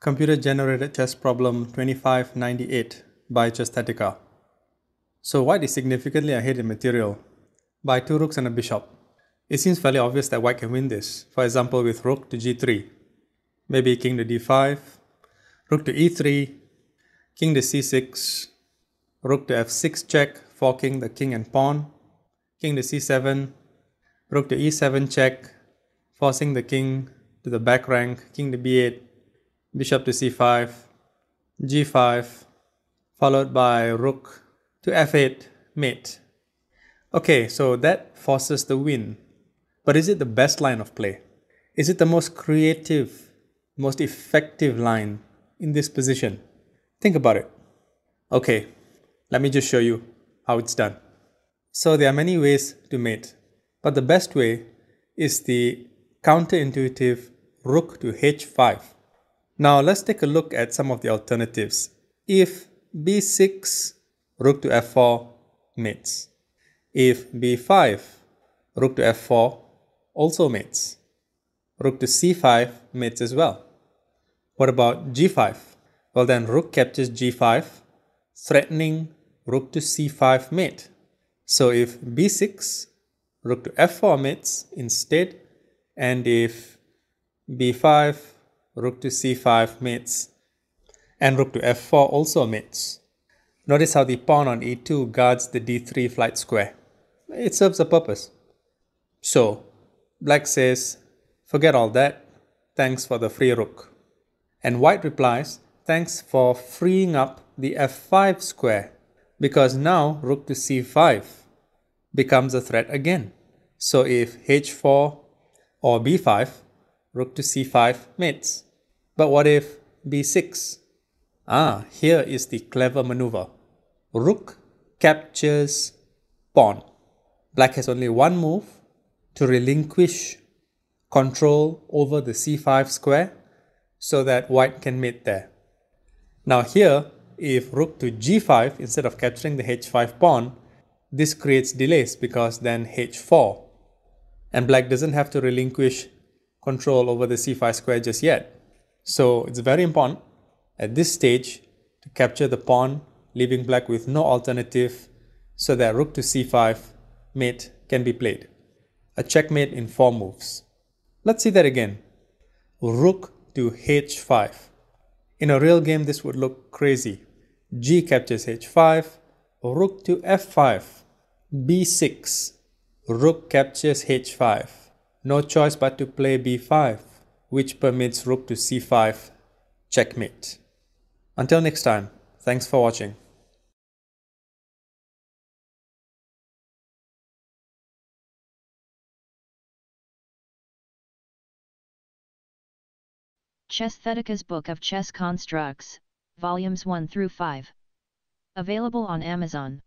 Computer Generated Test Problem 2598 by Chestatica. So white is significantly ahead in material by 2 rooks and a bishop. It seems fairly obvious that white can win this, for example with rook to g3, maybe king to d5, rook to e3, king to c6, rook to f6 check, forking the king and pawn, king to c7, rook to e7 check, forcing the king to the back rank, king to b8, bishop to c5, g5, followed by rook to f8, mate. Okay, so that forces the win. But is it the best line of play? Is it the most creative, most effective line in this position? Think about it. Okay, let me just show you how it's done. So there are many ways to mate, but the best way is the counterintuitive rook to h5 now let's take a look at some of the alternatives if b6 rook to f4 mates. If b5 rook to f4 also mates. Rook to c5 mates as well. What about g5? Well then rook captures g5 threatening rook to c5 mate. So if b6 rook to f4 mates instead and if b5 rook to c5 mates, and rook to f4 also mates. Notice how the pawn on e2 guards the d3 flight square. It serves a purpose. So, black says, forget all that, thanks for the free rook. And white replies, thanks for freeing up the f5 square, because now rook to c5 becomes a threat again. So if h4 or b5, rook to c5 mates. But what if b6? Ah, here is the clever maneuver. Rook captures pawn. Black has only one move to relinquish control over the c5 square so that white can mate there. Now here, if rook to g5 instead of capturing the h5 pawn, this creates delays because then h4 and black doesn't have to relinquish control over the c5 square just yet. So it's very important at this stage to capture the pawn, leaving black with no alternative so that rook to c5 mate can be played. A checkmate in four moves. Let's see that again. Rook to h5. In a real game, this would look crazy. g captures h5, rook to f5, b6, rook captures h5. No choice but to play b5 which permits rook to c5, checkmate. Until next time, thanks for watching. Chessthetika's Book of Chess Constructs, Volumes 1 through 5. Available on Amazon.